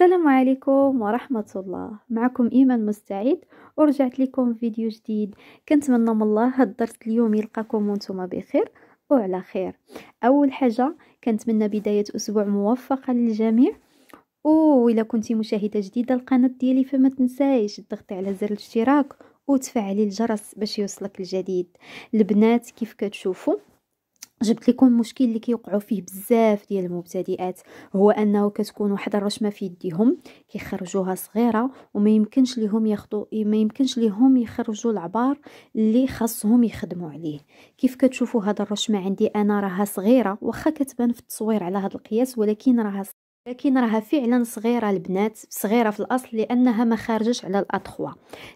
السلام عليكم ورحمة الله معكم إيمان مستعيد ورجعت لكم فيديو جديد كنت من الله هاد الدرس اليوم يلقاكم وانتم بخير وعلى خير أول حاجة كنتمنى بداية أسبوع موفقة للجميع وإذا كنتي مشاهدة جديدة القناة ديالي فما تنسايش الضغط على زر الاشتراك وتفعلي الجرس باش يوصلك الجديد البنات كيف كتشوفوا جبت لكم المشكل اللي كيوقعوا فيه بزاف ديال المبتدئات هو انه كتكون واحد الرشمه في يديهم كيخرجوها صغيره وما يمكنش ليهم ياخذوا ما يمكنش ليهم يخرجوا العبار اللي خاصهم يخدموا عليه كيف كتشوفوا هذا الرشمه عندي انا راها صغيره واخا كتبان في التصوير على هذا القياس ولكن راها لكن راها فعلا صغيره البنات صغيره في الاصل لانها ما خارجش على الاطخوا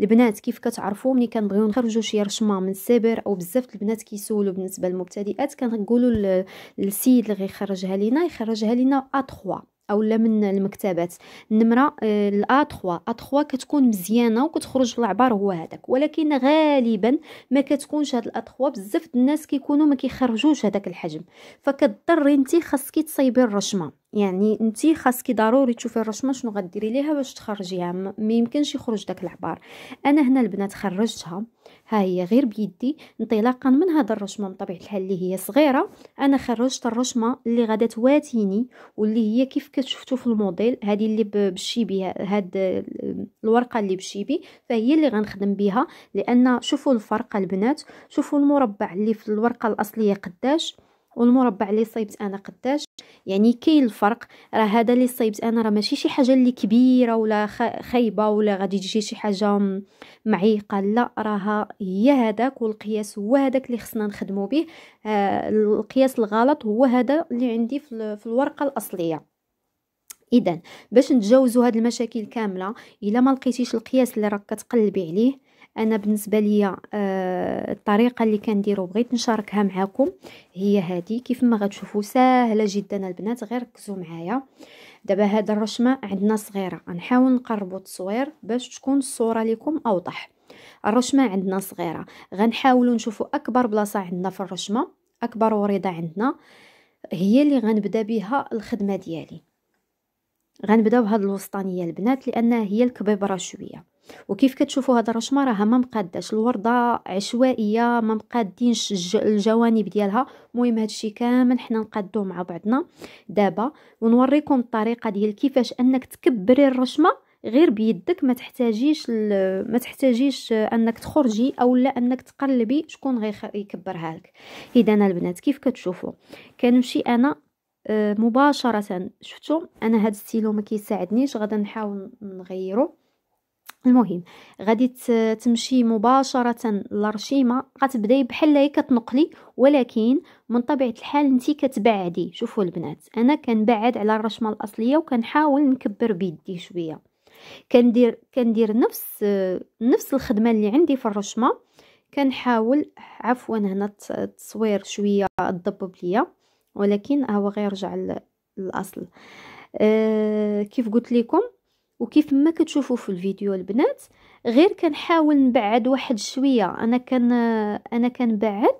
البنات كيف كتعرفوا ملي كنبغيو نخرجوا شي رشمه من السبر او بزاف البنات كيسولوا بالنسبه للمبتدئات كنقولوا للسيد اللي غيخرجها لينا يخرجها لينا اطخوا اولا من المكتبات النمره آه 3 ا 3 كتكون مزيانه وكتخرج في العبار هو هذاك ولكن غالبا ما كتكونش هاد ال 3 بزاف الناس كيكونوا ما كيخرجوش هذاك الحجم فكتضري انت خاصك تصايبي الرشمه يعني انت خاصك ضروري تشوفي الرسمه شنو غديري ليها باش تخرجيها ما يمكنش يخرج داك العبار انا هنا البنات خرجتها ها هي غير بيدي انطلاقا من هذا الرشمه بطبيعه الحال اللي هي صغيره انا خرجت الرشمه اللي غادا تواتيني واللي هي كيف كتشفتوا في الموديل هذه اللي بالشيبي هاد الورقه اللي بالشيبي فهي اللي غنخدم بها لان شوفوا الفرق البنات شوفوا المربع اللي في الورقه الاصليه قداش والمربع اللي صايبت انا قداش يعني كاين الفرق راه هذا اللي صايبت انا راه ماشي شي حاجه اللي كبيره ولا خايبه ولا غادي تجي شي حاجه معيقه لا راها هي هذاك والقياس هو هذاك اللي خصنا نخدمو به آه القياس الغلط هو هذا اللي عندي في الورقه الاصليه اذا باش نتجاوزوا هاد المشاكل كامله الا ما لقيتيش القياس اللي راك كتقلبي عليه انا بالنسبه ليا آه الطريقه اللي كنديرو بغيت نشاركها معكم هي هذه كيف ما غتشوفوا ساهله جدا البنات غير ركزوا معايا دابا هاد الرشمه عندنا صغيره غنحاول نقربوا التصوير باش تكون الصوره لكم اوضح الرشمه عندنا صغيره غنحاولوا نشوفوا اكبر بلاصه عندنا في الرشمه اكبر وريضه عندنا هي اللي غنبدا بها الخدمه ديالي غنبداو بهاد الوسطانيه البنات لانها هي الكبيبره شويه وكيف كتشوفوا هاد الرشمه راها ما مقاداش الورده عشوائيه ما مقادينش الجوانب ديالها المهم هادشي كامل حنا نقادوه مع بعضنا دابا ونوريكم الطريقه ديال كيفاش انك تكبري الرشمه غير بيدك ما تحتاجيش ما تحتاجيش انك تخرجي او لا انك تقلبي شكون غيكبرها لك اذا البنات كيف كتشوفوا كنمشي انا آه، مباشره شفتوا انا هاد السيلو ما كيساعدنيش غادي نحاول نغيره المهم غادي تمشي مباشره لرشيمة غتبداي بحال هي كتنقلي ولكن من طبيعه الحال انت كتبعدي شوفوا البنات انا كنبعد على الرشمه الاصليه وكنحاول نكبر بيدي شويه كندير كندير نفس نفس الخدمه اللي عندي في الرشمه كنحاول عفوا هنا التصوير شويه ضبب ليا ولكن هو غير رجع للاصل أه كيف قلت لكم وكيف ما كتشوفوا في الفيديو البنات غير كنحاول نبعد واحد شويه انا كان انا كنبعد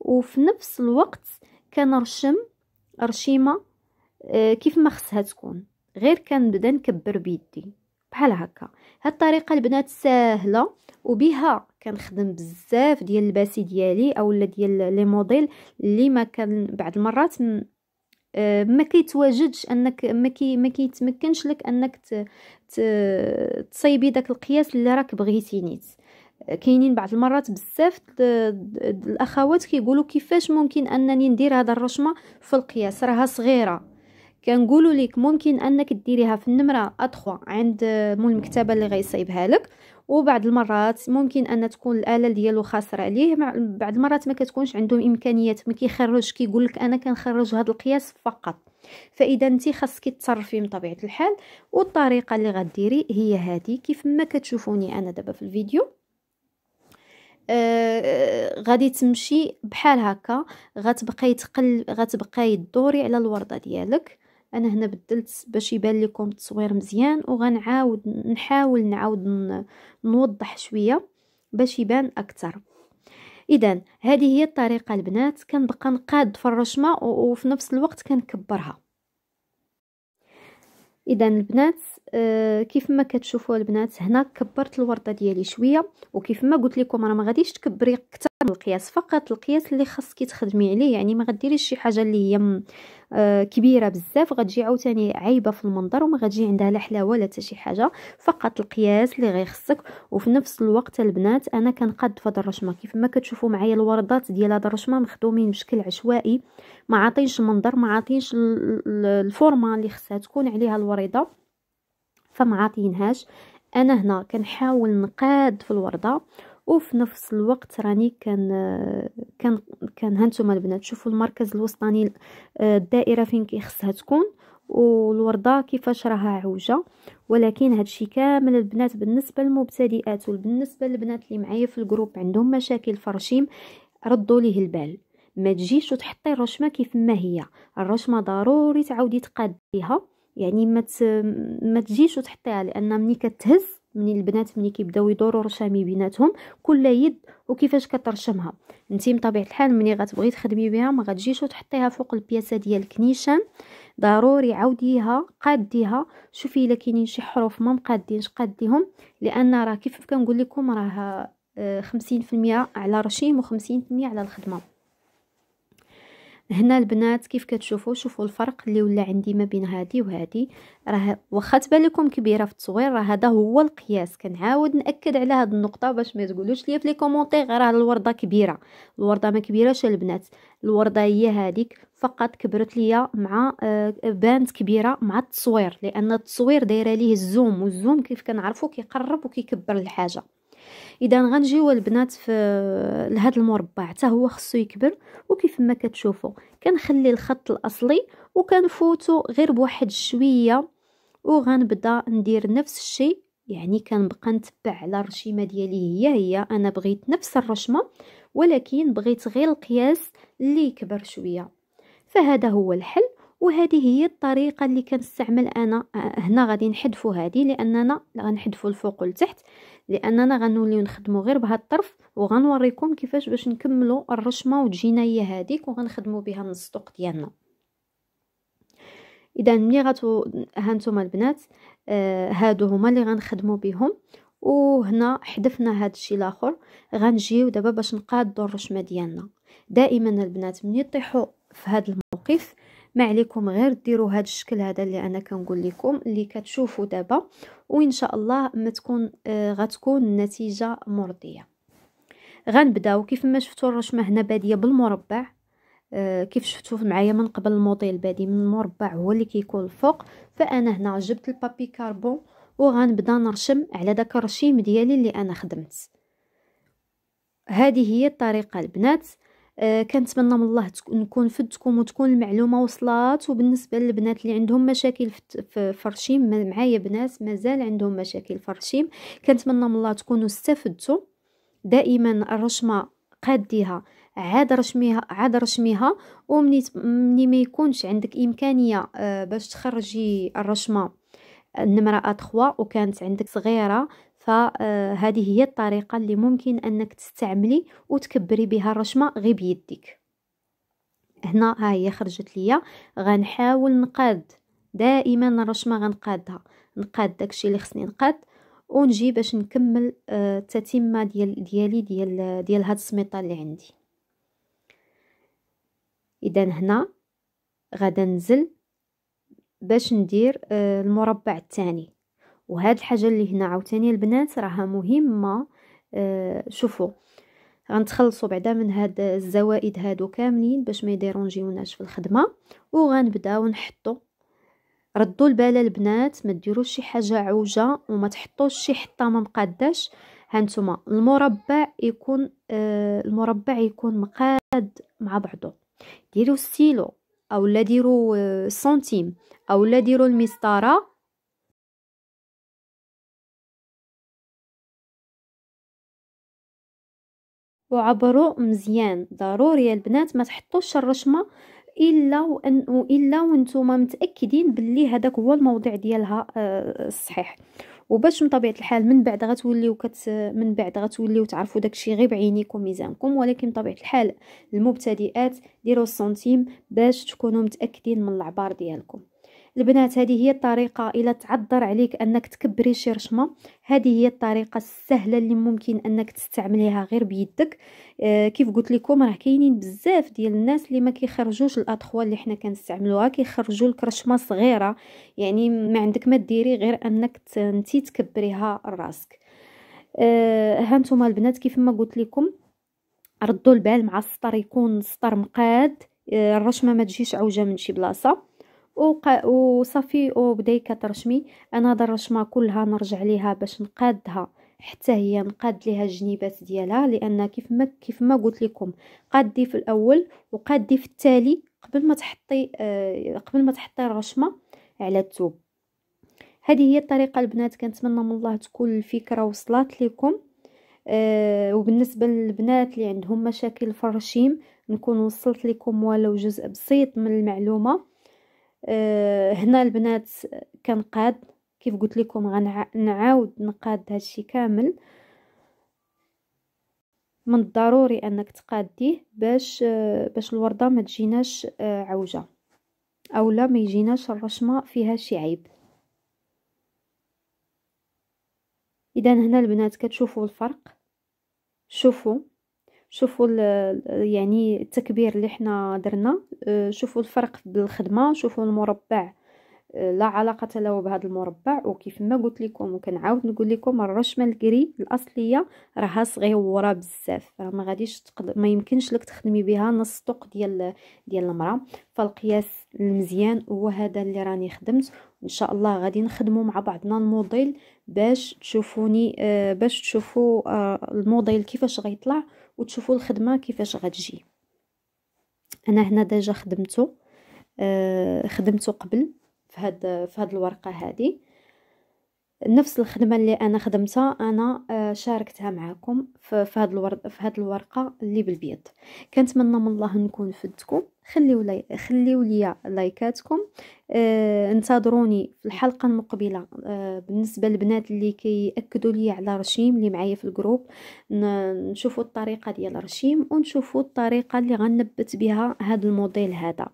وفي نفس الوقت كنرشم رشيمه آه، كيف ما خصها تكون غير كنبدا نكبر بيدي بحال هكا هاد الطريقه البنات ساهله وبها كنخدم بزاف ديال الباسي ديالي اولا ديال لي موديل اللي ما كان بعض المرات آه، ما كيتواجدش انك ما كي ما كيتمكنش لك انك تصيبي داك القياس اللي راك بغيتي نيت آه، كاينين بعض المرات بزاف الاخوات كيقولوا كيفاش ممكن انني ندير هذا الرشمه في القياس راها صغيره كنقولوا لك ممكن انك ديريها في النمره ا عند مول المكتبه اللي غيصيبها لك وبعض المرات ممكن ان تكون الاله ديالو خاسره عليه بعض المرات ما كتكونش عندهم امكانيات ما كيخرجش كيقول لك انا كنخرج هذا القياس فقط فاذا انت خاصك تصرفي من طبيعه الحال والطريقه اللي غديري هي هذه كيف ما كتشوفوني انا دابا في الفيديو آه, آه، غادي تمشي بحال هكا غتبقاي تقل غتبقاي دوري على الورده ديالك انا هنا بدلت باش يبان لكم التصوير مزيان وغنعاود نحاول نعاود نوضح شويه باش يبان اكثر اذا هذه هي الطريقه البنات كنبقى نقاد في الرشمه وفي نفس الوقت كنكبرها اذا البنات آه، كيف ما كتشوفوا البنات هنا كبرت الورده ديالي شويه وكيف ما قلت لكم راه ما غاديش تكبري اكثر من القياس فقط القياس اللي خاصك تخدمي عليه يعني ما غديريش شي حاجه اللي هي آه، كبيره بزاف غتجي عاوتاني عايبه في المنظر وما غتجي عندها لا حلاوه لا حتى شي حاجه فقط القياس اللي غيخصك وفي نفس الوقت البنات انا كنقاد في هذا الرشمه كيف ما كتشوفوا معايا الوردات ديال هاد الرشمه مخدومين بشكل عشوائي ما عاطينش المنظر ما عاطينش الفورمه اللي خصها تكون عليها الوريضه فما عاطينهاش انا هنا كنحاول نقاد في الورده وفي نفس الوقت راني كان كان كان هانتوما البنات شوفوا المركز الوسطاني آه، الدائره فين كيخصها تكون والوردة كيفاش راها عوجة ولكن هادشي كامل البنات بالنسبة للمبتدئات وبالنسبة للبنات اللي معايا في الجروب عندهم مشاكل في الرشيم ردوا ليه البال ما تجيش وتحطي الرشمه كيف ما هي الرشمه ضروري تعاودي تقاديها يعني ما ما تجيش وتحطيها لان ملي كتهز من البنات ملي كيبداو يدوروا رشامي بيناتهم كل يد وكيفاش كترشمها انتي بطبيعه الحال ملي غتبغي تخدمي بها ما غتجيش وتحطيها فوق البياسه ديالك نيشان ضروري عاوديها قاديها شوفي الا كاينين شي حروف ما مقادينش قاديهم لان راه كيف كنقول لكم راه 50% آه، على رشيم و50% على الخدمه هنا البنات كيف كتشوفوا شوفوا الفرق اللي ولا عندي ما بين هادي وهادي راه واخا تبان لكم كبيره في التصوير راه هذا هو القياس كنعاود ناكد على هذه النقطه باش ما تقولوش لي في لي كومونتير راه الورده كبيره الورده ما كبيرهش البنات الورده هي هذيك فقط كبرت ليا مع آه، بانت كبيره مع التصوير لان التصوير دايره ليه الزوم والزوم كيف كنعرفوا كيقرب وكيكبر الحاجه اذا غنجيو البنات في لهذا المربع حتى هو خصو يكبر وكيف ما كتشوفوا كنخلي الخط الاصلي وكنفوتو غير بواحد شويه وغنبدا ندير نفس الشيء يعني كنبقى نتبع على الرشيمه ديالي هي هي انا بغيت نفس الرشمه ولكن بغيت غير القياس اللي يكبر شويه فهذا هو الحل وهذه هي الطريقه اللي كنستعمل انا هنا غادي نحذفوا هذه لاننا غنحذفوا الفوق والتحت لاننا غنوليو نخدموا غير بهذا الطرف وغنوريكم كيفاش باش نكملوا الرشمه وتجينا هي هذيك وغنخدموا بها من السطوق ديالنا اذا ملي غتو هانتوما البنات آه هادو هما اللي غنخدموا بهم وهنا حذفنا هذا الشيء الاخر غنجيو دابا باش نقادوا الرشمه ديالنا دائما البنات ملي يطيحوا في هذا الموقف ما عليكم غير ديروا هذا الشكل هذا اللي انا كنقول لكم اللي كتشوفوا دابا وان شاء الله ما تكون آه غتكون النتيجه مرضيه غنبداو كيف ما شفتوا الرشمه هنا باديه بالمربع آه كيف شفتوا معايا من قبل الموديل بادي من المربع هو اللي كيكون الفوق فانا هنا جبت البابي كاربون وغنبدا نرشم على داك الرشيم ديالي اللي انا خدمت هذه هي الطريقه البنات آه، كنتمنى من الله نكون فدتكم وتكون المعلومه وصلات وبالنسبه للبنات اللي عندهم مشاكل في فرشيم معايا بنات مازال عندهم مشاكل فرشيم كنتمنى من الله تكونوا استفدتوا دائما الرشمه قاديها عاد رشميها عاد رشميها ومني مني ما يكونش عندك امكانيه آه، باش تخرجي الرشمه النمره آه، 3 وكانت عندك صغيره فهذه هي الطريقة اللي ممكن أنك تستعملي وتكبري بها الرشمة غير بيدك هنا ها هي خرجت ليا غنحاول نقاد دائما الرشمة غنقادها نقاد داكشي اللي خصني نقاد ونجي باش نكمل آه، التتمة ديال ديالي ديال ديال هاد السميطة اللي عندي اذا هنا غادا ننزل باش ندير آه، المربع الثاني وهاد الحاجه اللي هنا عاوتاني البنات راها مهمه آه، شوفوا غنتخلصوا بعدا من هاد الزوائد هادو كاملين باش ما يديرونجيوناش في الخدمه وغنبداو نحطو ردوا البال البنات ما ديروش شي حاجه عوجه وما تحطوش شي ما مقاداش هانتوما المربع يكون آه المربع يكون مقاد مع بعضه ديروا السيلو اولا ديروا آه، سنتيم اولا ديروا المسطره وعبروا مزيان ضروري يا البنات ما تحطوش الرشمه الا وان الا وانتم متاكدين باللي هذاك هو الموضع ديالها آه، الصحيح وباش من طبيعه الحال من بعد غتوليو كت من بعد غتوليو تعرفوا داكشي غير بعينيكم ميزانكم ولكن طبيعه الحال المبتدئات ديروا السنتيم باش تكونوا متاكدين من العبار ديالكم البنات هذه هي الطريقة إلى تعذر عليك أنك تكبري شي رشمة هذه هي الطريقة السهلة اللي ممكن أنك تستعمليها غير بيدك آه كيف قلت لكم راه كاينين بزاف ديال الناس اللي ما كيخرجوش الأطخوة اللي حنا كنستعملوها كيخرجوا الكرشمه رشمة صغيرة يعني ما عندك ما ديري غير أنك انتي تكبريها راسك آه هانتوما البنات كيف ما قلت لكم ردوا البال مع السطر يكون سطر مقاد آه، الرشمه ما تجيش عوجه من شي بلاصه وق... وصافي وبدا كترشمي انا هاد الرشمه كلها نرجع ليها باش نقادها حتى هي نقاد ليها الجنيبات ديالها لان كيف ما كيف ما قلت لكم قادي في الاول وقادي في التالي قبل ما تحطي آه قبل ما تحطي الرشمه على الثوب هذه هي الطريقه البنات كنتمنى من الله تكون الفكره وصلت لكم آه وبالنسبه للبنات اللي عندهم مشاكل في الرشيم نكون وصلت لكم ولو جزء بسيط من المعلومه آه، هنا البنات كنقاد كيف قلت لكم غنعاود نقاد هادشي كامل من الضروري انك تقاديه باش آه، باش الورده ما تجيناش آه، عوجه اولا ما يجيناش الرشمه فيها شي عيب اذا هنا البنات كتشوفوا الفرق شوفوا شوفوا يعني التكبير اللي حنا درنا آه، شوفوا الفرق بالخدمه شوفوا المربع آه، لا علاقه له بهذا المربع وكيف ما قلت لكم وكنعاود نقول لكم الرشمه الكري الاصليه راها صغيره بزاف راه ما غاديش تقد... ما يمكنش لك تخدمي بها نص طوق ديال ديال المراه فالقياس المزيان هو هذا اللي راني خدمت ان شاء الله غادي نخدمه مع بعضنا الموديل باش تشوفوني آه، باش تشوفوا الموديل كيفاش غيطلع وتشوفوا الخدمه كيفاش غتجي انا هنا ديجا خدمته آه، خدمته قبل في هاد في هاد الورقه هذه نفس الخدمه اللي انا خدمتها انا آه، شاركتها معكم في هذا الورد في هذه الورقه اللي بالبيض كنتمنى من الله نكون فدتكم خليو لي خليو لي لايكاتكم آه انتظروني في الحلقه المقبله آه بالنسبه للبنات اللي كياكدوا لي على رشيم اللي معايا في الجروب نشوفوا الطريقه ديال الرشيم ونشوفوا الطريقه اللي غنبت بها هذا الموديل هذا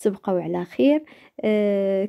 تبقاو على خير آه